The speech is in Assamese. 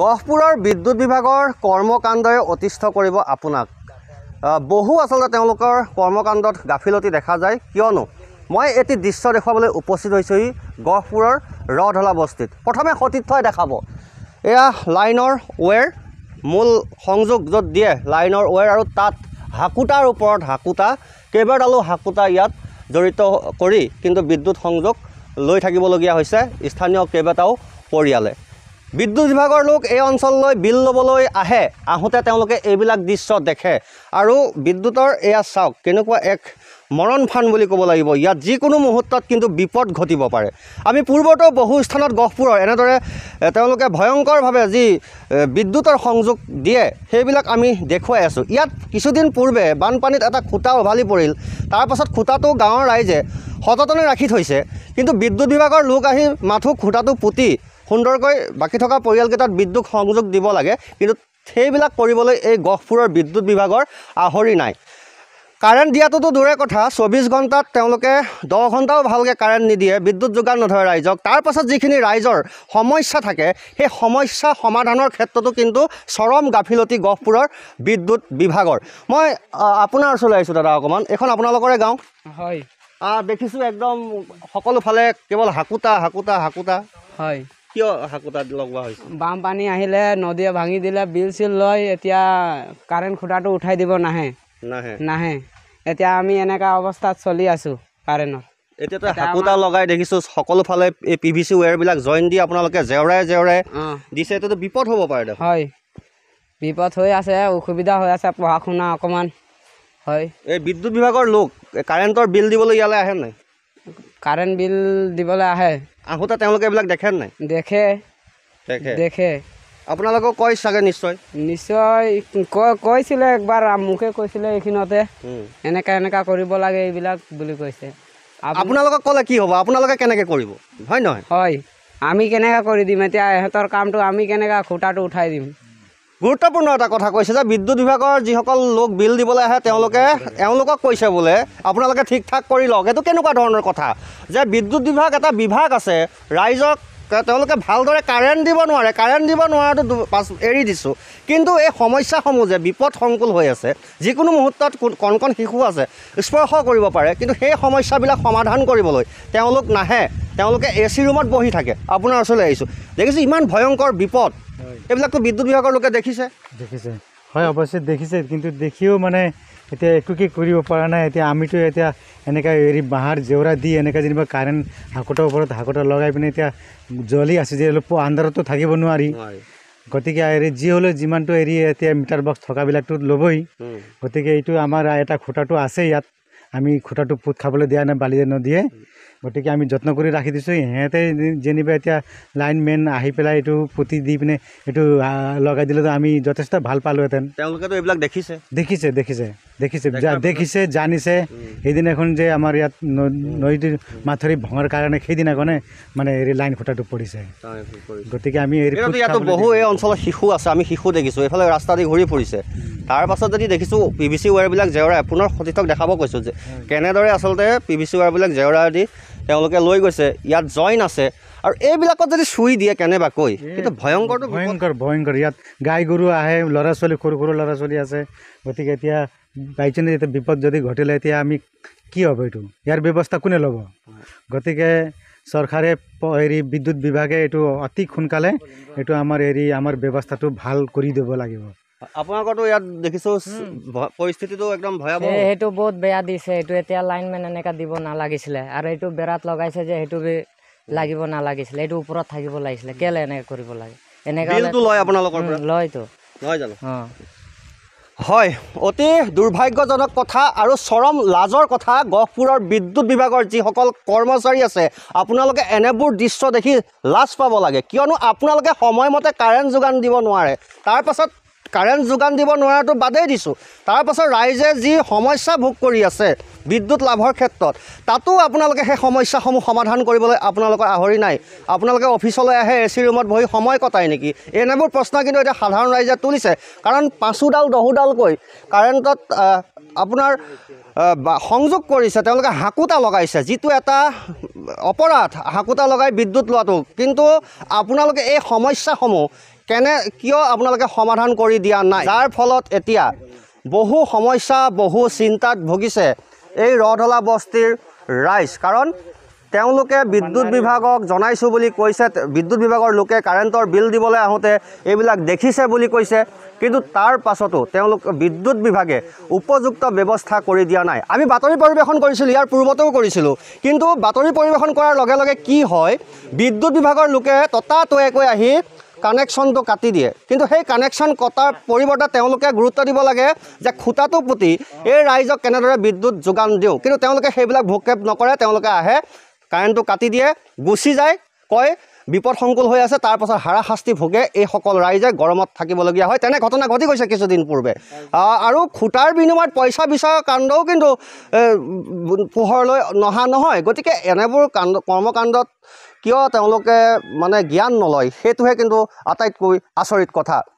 গহপুৰৰ বিদ্যুৎ বিভাগৰ কৰ্মকাণ্ডই অতিষ্ঠ কৰিব আপোনাক বহু আচলতে তেওঁলোকৰ কৰ্মকাণ্ডত গাফিলতি দেখা যায় কিয়নো মই এটি দৃশ্য দেখুৱাবলৈ উপস্থিত হৈছোহি গহপুৰৰ ৰহঢলা বস্তিত প্ৰথমে সতীৰ্থই দেখাব এয়া লাইনৰ ৱেৰ মূল সংযোগ য'ত দিয়ে লাইনৰ ৱেৰ আৰু তাত হাকোটাৰ ওপৰত হাকোটা কেইবাডালো হাকোটা ইয়াত জড়িত কৰি কিন্তু বিদ্যুৎ সংযোগ লৈ থাকিবলগীয়া হৈছে স্থানীয় কেইবাটাও পৰিয়ালে বিদ্যুৎ বিভাগৰ লোক এই অঞ্চললৈ বিল ল'বলৈ আহে আহোঁতে তেওঁলোকে এইবিলাক দৃশ্য দেখে আৰু বিদ্যুতৰ এয়া চাওক কেনেকুৱা এক মৰণ ফান বুলি ক'ব লাগিব ইয়াত যিকোনো মুহূৰ্তত কিন্তু বিপদ ঘটিব পাৰে আমি পূৰ্বতেও বহু স্থানত গহপুৰৰ এনেদৰে তেওঁলোকে ভয়ংকৰভাৱে যি বিদ্যুতৰ সংযোগ দিয়ে সেইবিলাক আমি দেখুৱাই আছোঁ ইয়াত কিছুদিন পূৰ্বে বানপানীত এটা খুঁটা উভালি পৰিল তাৰপাছত খুঁটাটো গাঁৱৰ ৰাইজে সততনে ৰাখি থৈছে কিন্তু বিদ্যুৎ বিভাগৰ লোক আহি মাথো খুঁটাটো পুতি সুন্দৰকৈ বাকী থকা পৰিয়ালকেইটাত বিদ্যুৎ সংযোগ দিব লাগে কিন্তু সেইবিলাক কৰিবলৈ এই গহপুৰৰ বিদ্যুৎ বিভাগৰ আহৰি নাই কাৰেণ্ট দিয়াটোতো দূৰে কথা চৌবিছ ঘণ্টাত তেওঁলোকে দহ ঘণ্টাও ভালকৈ কাৰেণ্ট নিদিয়ে বিদ্যুৎ যোগান নধৰে ৰাইজক তাৰপাছত যিখিনি ৰাইজৰ সমস্যা থাকে সেই সমস্যা সমাধানৰ ক্ষেত্ৰতো কিন্তু চৰম গাফিলতি গহপুৰৰ বিদ্যুৎ বিভাগৰ মই আপোনাৰ ওচৰলৈ আহিছোঁ দাদা অকণমান এইখন আপোনালোকৰে গাঁও হয় দেখিছোঁ একদম সকলোফালে কেৱল হাকোতা হাকোতা হাকোতা হয় কিয় হাকোটাত লগ হোৱা হৈছে আহিলে নদীয়ে ভাঙি দিলে বিল চিল লৈ এতিয়া কাৰেণ্ট খুটাটো উঠাই দিব নাহে নাহে এতিয়া আমি এনেকুৱা অৱস্থাত চলি আছো কাৰেণ্টৰ এতিয়াতো হাকোটা লগাই দেখিছোঁ সকলোফালে এই পি ভি চি ৱেৰ বিলাক জইন দি আপোনালোকে জেওৰাই জেওৰাই দিছে এতিয়াতো বিপদ হ'ব পাৰে দেখোন হয় বিপদ হৈ আছে অসুবিধা হৈ আছে পঢ়া শুনা অকণমান হয় এই বিদ্যুৎ বিভাগৰ লোক কাৰেণ্টৰ বিল দিবলৈ ইয়ালৈ আহে নাই কাৰেণ্ট বিল দিবলৈ আহে আহোঁতে তেওঁলোকে এইবিলাক দেখে নাই দেখে দেখে আপোনালোকেও কয় চাগে নিশ্চয় নিশ্চয় কৈছিলে একবাৰ মোকে কৈছিলে এইখিনতে এনেকা এনেকা কৰিব লাগে এইবিলাক বুলি কৈছে আপোনালোকক ক'লে কি হ'ব আপোনালোকে কেনেকৈ কৰিব হয় নহয় হয় আমি কেনেকৈ কৰি দিম এতিয়া ইহঁতৰ কামটো আমি কেনেকৈ খুটাটো উঠাই দিম গুৰুত্বপূৰ্ণ এটা কথা কৈছে যে বিদ্যুৎ বিভাগৰ যিসকল লোক বিল দিবলৈ আহে তেওঁলোকে এওঁলোকক কৈছে বোলে আপোনালোকে ঠিক ঠাক কৰি লওক এইটো কেনেকুৱা ধৰণৰ কথা যে বিদ্যুৎ বিভাগ এটা বিভাগ আছে ৰাইজক তেওঁলোকে ভালদৰে কাৰেণ্ট দিব নোৱাৰে কাৰেণ্ট দিব নোৱাৰাটো পাছ এৰি দিছোঁ কিন্তু এই সমস্যাসমূহ যে বিপদ সংকুল হৈ আছে যিকোনো মুহূৰ্তত কণ কণ শিশু আছে স্পৰ্শ কৰিব পাৰে কিন্তু সেই সমস্যাবিলাক সমাধান কৰিবলৈ তেওঁলোক নাহে তেওঁলোকে এ চি ৰুমত বহি থাকে আপোনাৰ ওচৰলৈ আহিছোঁ দেখিছোঁ ইমান ভয়ংকৰ বিপদ এইবিলাকতো বিদ্যুৎ বিভাগৰ লোকে দেখিছে দেখিছে হয় অৱশ্যে দেখিছে কিন্তু দেখিও মানে এতিয়া একো কি কৰিব পৰা নাই এতিয়া আমিতো এতিয়া এনেকৈ হেৰি বাঁহৰ জেওৰা দি এনেকৈ যেনিবা কাৰেণ্ট হাকোটৰ ওপৰত হাকোটা লগাই পিনে এতিয়া জ্বলি আছে যে অলপ আন্ধাৰতো থাকিব নোৱাৰি গতিকে হেৰি যি হ'লেও যিমানটো হেৰি এতিয়া মিটাৰ বক্স থকাবিলাকতো ল'বই গতিকে এইটো আমাৰ এটা খুঁটাটো আছে ইয়াত আমি খুঁটাটো পোত খাবলৈ দিয়া নাই বালিয়ে নদীয়ে গতিকে আমি যত্ন কৰি ৰাখি দিছোঁ সিহঁতে যেনিবা এতিয়া লাইন মেন আহি পেলাই এইটো পুতি দি পিনে এইটো লগাই দিলে আমি যথেষ্ট ভাল পালোহেঁতেন তেওঁলোকেতো এইবিলাক দেখিছে দেখিছে দেখিছে দেখিছে দেখিছে জানিছে সেইদিনাখন যে আমাৰ ইয়াত নদীটোৰ মাথৰি ভঙাৰ কাৰণে সেইদিনাখনে মানে এই লাইন খুটাটো পৰিছে গতিকে আমি ইয়াতো বহু এই অঞ্চলত শিশু আছে আমি শিশু দেখিছোঁ এইফালে ৰাস্তা দি ঘূৰি ফুৰিছে তাৰপাছত যদি দেখিছোঁ পি ভি চি ৱায়াৰবিলাক জেওৰাই পুনৰ সতীতক দেখাব কৈছোঁ যে কেনেদৰে আচলতে পি ভি চি ৱায়াৰবিলাক জেওৰাই দি তেওঁলোকে লৈ গৈছে ইয়াত জইন আছে আৰু এইবিলাকত যদি চুই দিয়ে কেনেবাকৈ কিন্তু ভয়ংকৰটো ভয়ংকৰ ভয়ংকৰ ইয়াত গাই গৰু আহে ল'ৰা ছোৱালী সৰু সৰু ল'ৰা ছোৱালী আছে গতিকে এতিয়া বাইচেঞ্চ এতিয়া বিপদ যদি ঘটিলে এতিয়া আমি কি হ'ব এইটো ইয়াৰ ব্যৱস্থা কোনে ল'ব গতিকে চৰকাৰে হেৰি বিদ্যুৎ বিভাগে এইটো অতি সোনকালে এইটো আমাৰ হেৰি আমাৰ ব্যৱস্থাটো ভাল কৰি দিব লাগিব আপোনালোকৰতো ইয়াত দেখিছোঁ পৰিস্থিতিটো একদম ভয়াৱহ সেইটো বহুত বেয়া দিছে এইটো এতিয়া লাইনমেন এনেকৈ দিব নালাগিছিলে আৰু এইটো বেৰাত লগাইছে যে সেইটো লাগিব নালাগিছিলে এইটো ওপৰত থাকিব লাগিছিলে কেলৈ এনেকৈ কৰিব লাগে এনেকৈ লয়তো লয় জানো অঁ হয় অতি দুৰ্ভাগ্যজনক কথা আৰু চৰম লাজৰ কথা গহপুৰৰ বিদ্যুৎ বিভাগৰ যিসকল কৰ্মচাৰী আছে আপোনালোকে এনেবোৰ দৃশ্য দেখি লাজ পাব লাগে কিয়নো আপোনালোকে সময়মতে কাৰেণ্ট যোগান দিব নোৱাৰে তাৰ পাছত কাৰেণ্ট যোগান দিব নোৱাৰাটো বাদেই দিছোঁ তাৰপাছত ৰাইজে যি সমস্যা ভোগ কৰি আছে বিদ্যুৎ লাভৰ ক্ষেত্ৰত তাতো আপোনালোকে সেই সমস্যাসমূহ সমাধান কৰিবলৈ আপোনালোকৰ আহৰি নাই আপোনালোকে অফিচলৈ আহে এ চি ৰুমত বহি সময় কটায় নেকি এনেবোৰ প্ৰশ্ন কিন্তু এতিয়া সাধাৰণ ৰাইজে তুলিছে কাৰণ পাঁচোডাল দহোডালকৈ কাৰেণ্টত আপোনাৰ সংযোগ কৰিছে তেওঁলোকে হাকোটা লগাইছে যিটো এটা অপৰাধ হাকোটা লগাই বিদ্যুৎ লোৱাটো কিন্তু আপোনালোকে এই সমস্যাসমূহ কেনে কিয় আপোনালোকে সমাধান কৰি দিয়া নাই যাৰ ফলত এতিয়া বহু সমস্যা বহু চিন্তাত ভুগিছে এই ৰধলা বস্তিৰ ৰাইজ কাৰণ তেওঁলোকে বিদ্যুৎ বিভাগক জনাইছোঁ বুলি কৈছে বিদ্যুৎ বিভাগৰ লোকে কাৰেণ্টৰ বিল দিবলৈ আহোঁতে এইবিলাক দেখিছে বুলি কৈছে কিন্তু তাৰ পাছতো তেওঁলোক বিদ্যুৎ বিভাগে উপযুক্ত ব্যৱস্থা কৰি দিয়া নাই আমি বাতৰি পৰিৱেশন কৰিছিলোঁ ইয়াৰ পূৰ্বতেও কৰিছিলোঁ কিন্তু বাতৰি পৰিৱেশন কৰাৰ লগে লগে কি হয় বিদ্যুৎ বিভাগৰ লোকে ততাতৈয়াকৈ আহি কানেকশ্যনটো কাটি দিয়ে কিন্তু সেই কানেকশ্যন কটাৰ পৰিৱৰ্তে তেওঁলোকে গুৰুত্ব দিব লাগে যে খুটাটো পুতি এই ৰাইজক কেনেদৰে বিদ্যুৎ যোগান দিওঁ কিন্তু তেওঁলোকে সেইবিলাক ভোকেপ নকৰে তেওঁলোকে আহে কাৰেণ্টটো কাটি দিয়ে গুচি যায় কয় বিপদ সংকুল হৈ আছে তাৰপাছত হাৰাশাস্তি ভোগে এইসকল ৰাইজে গৰমত থাকিবলগীয়া হয় তেনে ঘটনা ঘটি গৈছে কিছুদিন পূৰ্বে আৰু খুটাৰ বিনিময়ত পইচা বিচৰা কাণ্ডও কিন্তু পোহৰলৈ নহা নহয় গতিকে এনেবোৰ কাণ্ড কৰ্মকাণ্ডত কিয় তেওঁলোকে মানে জ্ঞান নলয় সেইটোহে কিন্তু আটাইতকৈ আচৰিত কথা